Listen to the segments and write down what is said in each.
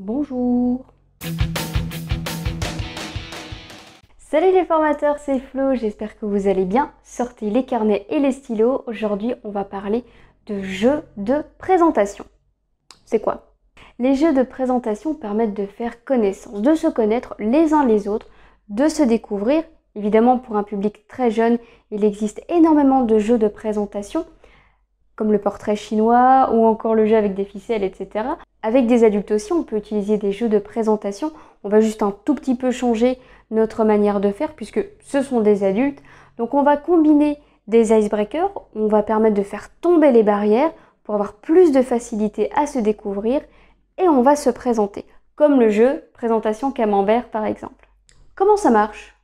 Bonjour Salut les formateurs, c'est Flo, j'espère que vous allez bien. Sortez les carnets et les stylos. Aujourd'hui, on va parler de jeux de présentation. C'est quoi Les jeux de présentation permettent de faire connaissance, de se connaître les uns les autres, de se découvrir. Évidemment, pour un public très jeune, il existe énormément de jeux de présentation comme le portrait chinois ou encore le jeu avec des ficelles, etc. Avec des adultes aussi, on peut utiliser des jeux de présentation. On va juste un tout petit peu changer notre manière de faire puisque ce sont des adultes. Donc on va combiner des icebreakers, on va permettre de faire tomber les barrières pour avoir plus de facilité à se découvrir et on va se présenter, comme le jeu présentation camembert par exemple. Comment ça marche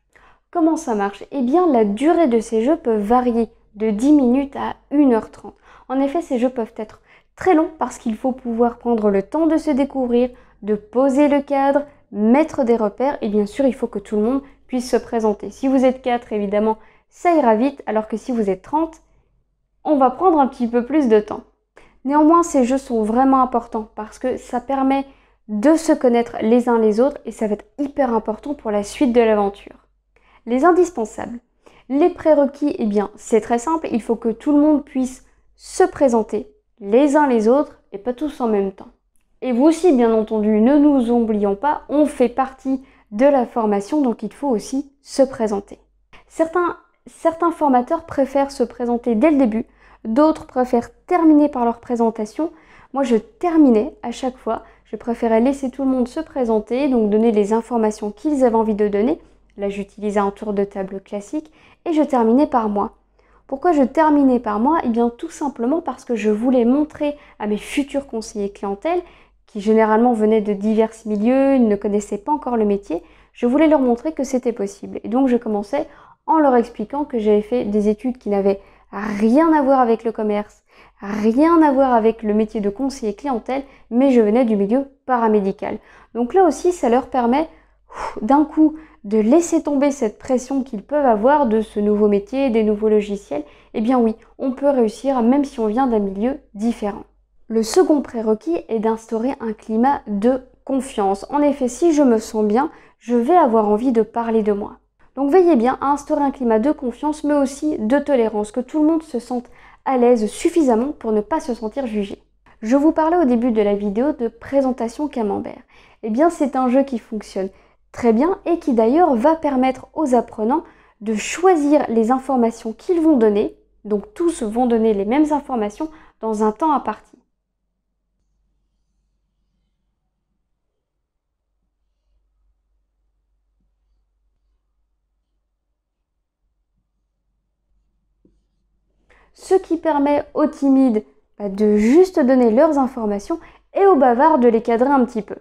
Comment ça marche Eh bien la durée de ces jeux peut varier de 10 minutes à 1h30. En effet, ces jeux peuvent être très longs parce qu'il faut pouvoir prendre le temps de se découvrir, de poser le cadre, mettre des repères et bien sûr, il faut que tout le monde puisse se présenter. Si vous êtes 4, évidemment, ça ira vite, alors que si vous êtes 30, on va prendre un petit peu plus de temps. Néanmoins, ces jeux sont vraiment importants parce que ça permet de se connaître les uns les autres et ça va être hyper important pour la suite de l'aventure. Les indispensables. Les prérequis, eh bien, c'est très simple, il faut que tout le monde puisse se présenter les uns les autres et pas tous en même temps. Et vous aussi, bien entendu, ne nous oublions pas, on fait partie de la formation, donc il faut aussi se présenter. Certains, formateurs préfèrent se présenter dès le début, d'autres préfèrent terminer par leur présentation. Moi, je terminais à chaque fois, je préférais laisser tout le monde se présenter, donc donner les informations qu'ils avaient envie de donner. Là, j'utilisais un tour de table classique et je terminais par moi. Pourquoi je terminais par moi Eh bien tout simplement parce que je voulais montrer à mes futurs conseillers clientèle, qui généralement venaient de divers milieux, ne connaissaient pas encore le métier, je voulais leur montrer que c'était possible. Et donc je commençais en leur expliquant que j'avais fait des études qui n'avaient rien à voir avec le commerce, rien à voir avec le métier de conseiller clientèle, mais je venais du milieu paramédical. Donc là aussi, ça leur permet d'un coup de laisser tomber cette pression qu'ils peuvent avoir de ce nouveau métier, des nouveaux logiciels, eh bien oui, on peut réussir même si on vient d'un milieu différent. Le second prérequis est d'instaurer un climat de confiance. En effet, si je me sens bien, je vais avoir envie de parler de moi. Donc veillez bien à instaurer un climat de confiance, mais aussi de tolérance, que tout le monde se sente à l'aise suffisamment pour ne pas se sentir jugé. Je vous parlais au début de la vidéo de présentation camembert. Eh bien, c'est un jeu qui fonctionne très bien et qui d'ailleurs va permettre aux apprenants de choisir les informations qu'ils vont donner. Donc tous vont donner les mêmes informations dans un temps à partie. ce qui permet aux timides bah, de juste donner leurs informations et aux bavards de les cadrer un petit peu.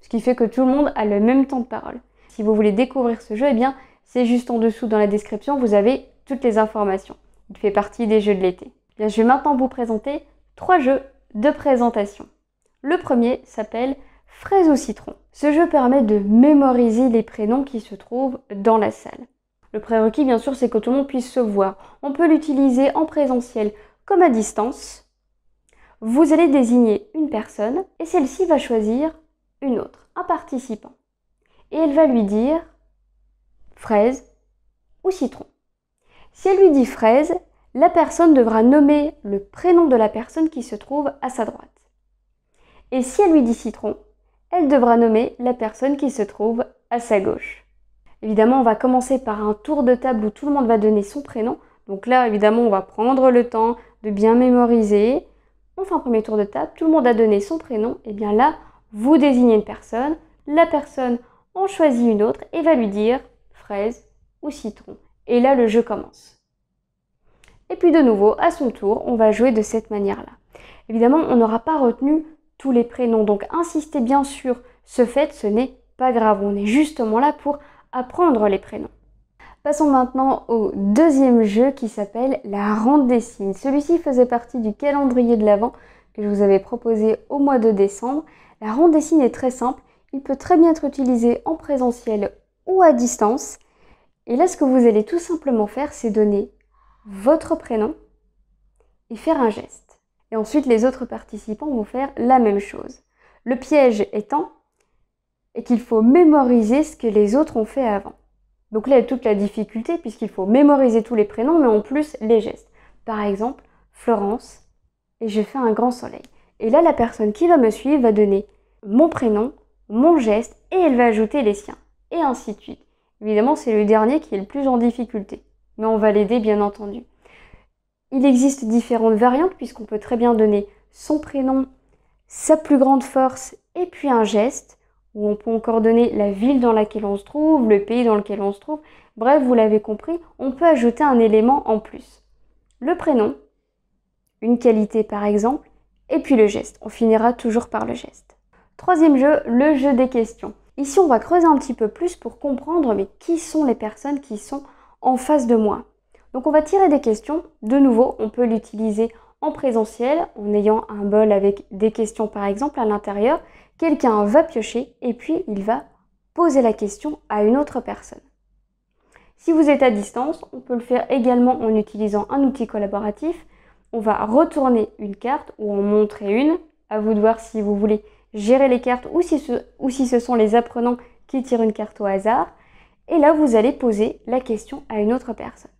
Ce qui fait que tout le monde a le même temps de parole. Si vous voulez découvrir ce jeu, eh bien, c'est juste en dessous dans la description, vous avez toutes les informations. Il fait partie des jeux de l'été. Eh je vais maintenant vous présenter trois jeux de présentation. Le premier s'appelle Fraise au citron. Ce jeu permet de mémoriser les prénoms qui se trouvent dans la salle. Le prérequis, bien sûr, c'est que tout le monde puisse se voir. On peut l'utiliser en présentiel comme à distance. Vous allez désigner une personne et celle-ci va choisir une autre, un participant. Et elle va lui dire fraise ou citron. Si elle lui dit fraise, la personne devra nommer le prénom de la personne qui se trouve à sa droite. Et si elle lui dit citron, elle devra nommer la personne qui se trouve à sa gauche. Évidemment, on va commencer par un tour de table où tout le monde va donner son prénom. Donc là, évidemment, on va prendre le temps de bien mémoriser. On fait un premier tour de table, tout le monde a donné son prénom. Et bien là, vous désignez une personne, la personne en choisit une autre et va lui dire fraise ou citron. Et là, le jeu commence. Et puis de nouveau, à son tour, on va jouer de cette manière-là. Évidemment, on n'aura pas retenu tous les prénoms, donc insistez bien sur ce fait, ce n'est pas grave, on est justement là pour apprendre les prénoms. Passons maintenant au deuxième jeu qui s'appelle la rente des signes. Celui-ci faisait partie du calendrier de l'Avent que je vous avais proposé au mois de décembre la ronde des est très simple, il peut très bien être utilisé en présentiel ou à distance. Et là, ce que vous allez tout simplement faire, c'est donner votre prénom et faire un geste. Et ensuite, les autres participants vont faire la même chose. Le piège étant qu'il faut mémoriser ce que les autres ont fait avant. Donc là, toute la difficulté, puisqu'il faut mémoriser tous les prénoms, mais en plus les gestes. Par exemple, Florence, et je fais un grand soleil. Et là, la personne qui va me suivre va donner mon prénom, mon geste, et elle va ajouter les siens, et ainsi de suite. Évidemment, c'est le dernier qui est le plus en difficulté, mais on va l'aider bien entendu. Il existe différentes variantes puisqu'on peut très bien donner son prénom, sa plus grande force et puis un geste, ou on peut encore donner la ville dans laquelle on se trouve, le pays dans lequel on se trouve. Bref, vous l'avez compris, on peut ajouter un élément en plus. Le prénom, une qualité par exemple, et puis le geste. On finira toujours par le geste. Troisième jeu, le jeu des questions. Ici, on va creuser un petit peu plus pour comprendre mais qui sont les personnes qui sont en face de moi. Donc on va tirer des questions. De nouveau, on peut l'utiliser en présentiel en ayant un bol avec des questions par exemple à l'intérieur. Quelqu'un va piocher et puis il va poser la question à une autre personne. Si vous êtes à distance, on peut le faire également en utilisant un outil collaboratif on va retourner une carte ou en montrer une. À vous de voir si vous voulez gérer les cartes ou si ou si ce sont les apprenants qui tirent une carte au hasard. Et là, vous allez poser la question à une autre personne.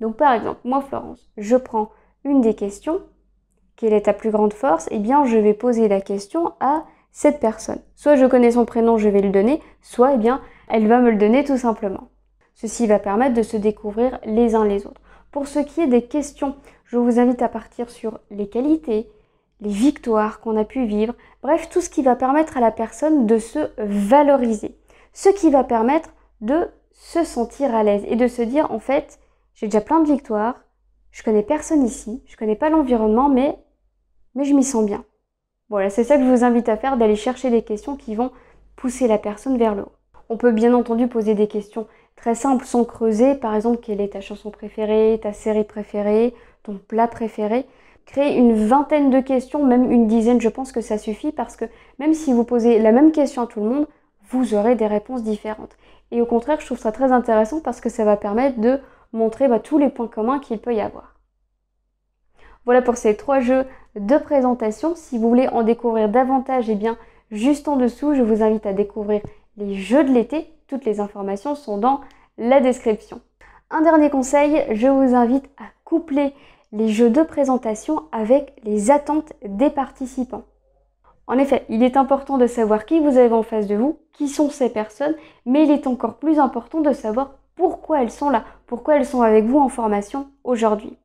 Donc par exemple, moi Florence, je prends une des questions. Quelle est ta plus grande force Eh bien, je vais poser la question à cette personne. Soit je connais son prénom, je vais le donner, soit eh bien, elle va me le donner tout simplement. Ceci va permettre de se découvrir les uns les autres. Pour ce qui est des questions, je vous invite à partir sur les qualités, les victoires qu'on a pu vivre, bref, tout ce qui va permettre à la personne de se valoriser, ce qui va permettre de se sentir à l'aise et de se dire en fait, j'ai déjà plein de victoires, je connais personne ici, je connais pas l'environnement, mais, mais je m'y sens bien. Voilà, c'est ça que je vous invite à faire, d'aller chercher des questions qui vont pousser la personne vers le haut. On peut bien entendu poser des questions très simple, sans creuser. Par exemple, quelle est ta chanson préférée, ta série préférée, ton plat préféré Créer une vingtaine de questions, même une dizaine, je pense que ça suffit parce que même si vous posez la même question à tout le monde, vous aurez des réponses différentes. Et au contraire, je trouve ça très intéressant parce que ça va permettre de montrer bah, tous les points communs qu'il peut y avoir. Voilà pour ces trois jeux de présentation. Si vous voulez en découvrir davantage, eh bien, juste en dessous, je vous invite à découvrir les jeux de l'été toutes les informations sont dans la description. Un dernier conseil, je vous invite à coupler les jeux de présentation avec les attentes des participants. En effet, il est important de savoir qui vous avez en face de vous, qui sont ces personnes, mais il est encore plus important de savoir pourquoi elles sont là, pourquoi elles sont avec vous en formation aujourd'hui.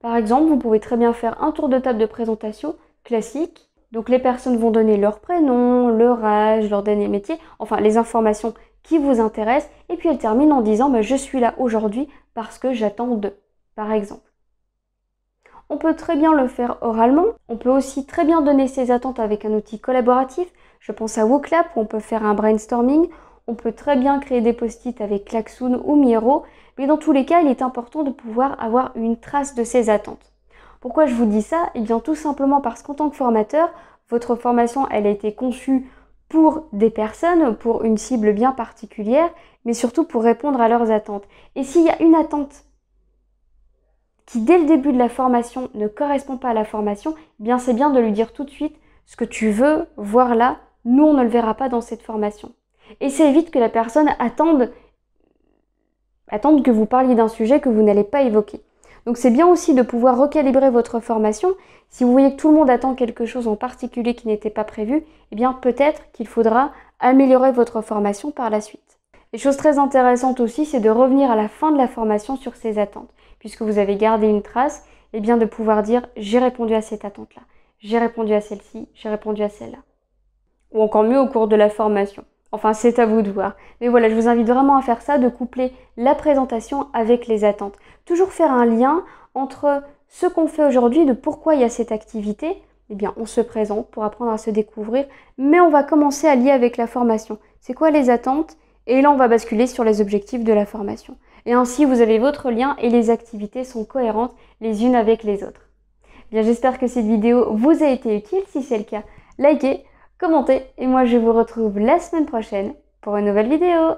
Par exemple, vous pouvez très bien faire un tour de table de présentation classique. Donc les personnes vont donner leur prénom, leur âge, leur dernier métier, enfin les informations qui vous intéresse. Et puis elle termine en disant mais bah, Je suis là aujourd'hui parce que j'attends d'eux, par exemple. On peut très bien le faire oralement. On peut aussi très bien donner ses attentes avec un outil collaboratif. Je pense à Wooklap où on peut faire un brainstorming. On peut très bien créer des post-it avec Klaxoon ou Miro. Mais dans tous les cas, il est important de pouvoir avoir une trace de ses attentes. Pourquoi je vous dis ça Eh bien tout simplement parce qu'en tant que formateur, votre formation, elle a été conçue pour des personnes, pour une cible bien particulière, mais surtout pour répondre à leurs attentes. Et s'il y a une attente qui dès le début de la formation ne correspond pas à la formation, eh bien c'est bien de lui dire tout de suite ce que tu veux voir là, nous on ne le verra pas dans cette formation. Et c'est évite que la personne attende, attende que vous parliez d'un sujet que vous n'allez pas évoquer. Donc c'est bien aussi de pouvoir recalibrer votre formation. Si vous voyez que tout le monde attend quelque chose en particulier qui n'était pas prévu, eh bien peut-être qu'il faudra améliorer votre formation par la suite. Les chose très intéressante aussi, c'est de revenir à la fin de la formation sur ces attentes. Puisque vous avez gardé une trace, et eh bien de pouvoir dire j'ai répondu à cette attente-là, j'ai répondu à celle-ci, j'ai répondu à celle-là. Ou encore mieux au cours de la formation. Enfin, c'est à vous de voir. Mais voilà, je vous invite vraiment à faire ça, de coupler la présentation avec les attentes. Toujours faire un lien entre ce qu'on fait aujourd'hui, de pourquoi il y a cette activité. Eh bien, on se présente pour apprendre à se découvrir, mais on va commencer à lier avec la formation. C'est quoi les attentes Et là, on va basculer sur les objectifs de la formation. Et ainsi, vous avez votre lien et les activités sont cohérentes les unes avec les autres. Eh bien, j'espère que cette vidéo vous a été utile. Si c'est le cas, likez, commentez et moi je vous retrouve la semaine prochaine pour une nouvelle vidéo.